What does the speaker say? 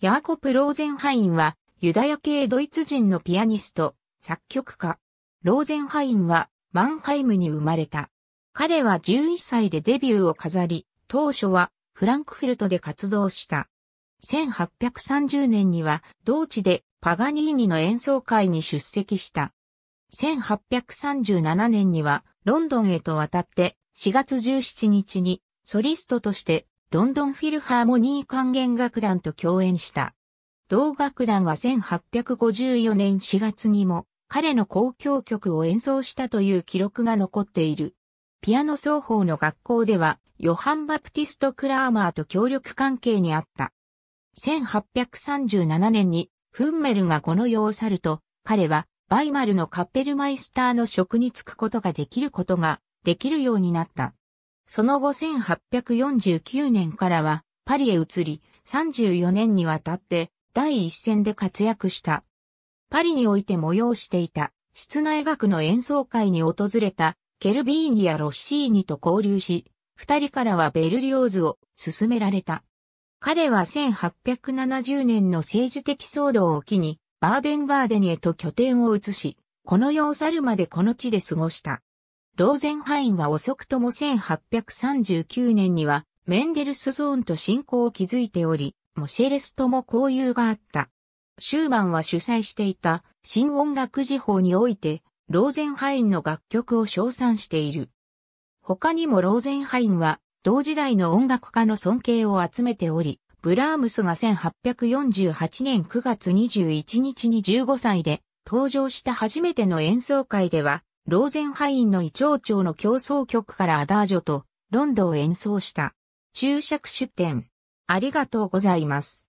ヤーコプ・ローゼンハインは、ユダヤ系ドイツ人のピアニスト、作曲家。ローゼンハインは、マンハイムに生まれた。彼は11歳でデビューを飾り、当初は、フランクフルトで活動した。1830年には、同地で、パガニーニの演奏会に出席した。1837年には、ロンドンへと渡って、4月17日に、ソリストとして、ロンドンフィルハーモニー管弦楽団と共演した。同楽団は1854年4月にも彼の交響曲を演奏したという記録が残っている。ピアノ奏法の学校ではヨハン・バプティスト・クラーマーと協力関係にあった。1837年にフンメルがこの世を去ると、彼はバイマルのカッペルマイスターの職に就くことができることができるようになった。その後1849年からはパリへ移り、34年にわたって第一線で活躍した。パリにおいて催していた室内楽の演奏会に訪れたケルビーニやロッシーニと交流し、二人からはベルリオーズを勧められた。彼は1870年の政治的騒動を機にバーデンバーデンへと拠点を移し、この世を去るまでこの地で過ごした。ローゼンハインは遅くとも1839年にはメンデルスゾーンと進行を築いており、モシェレスとも交友があった。シューマンは主催していた新音楽時報において、ローゼンハインの楽曲を称賛している。他にもローゼンハインは同時代の音楽家の尊敬を集めており、ブラームスが1848年9月21日に15歳で登場した初めての演奏会では、ローゼンハインのイチョウの競争曲からアダージョとロンドを演奏した。注釈出典。ありがとうございます。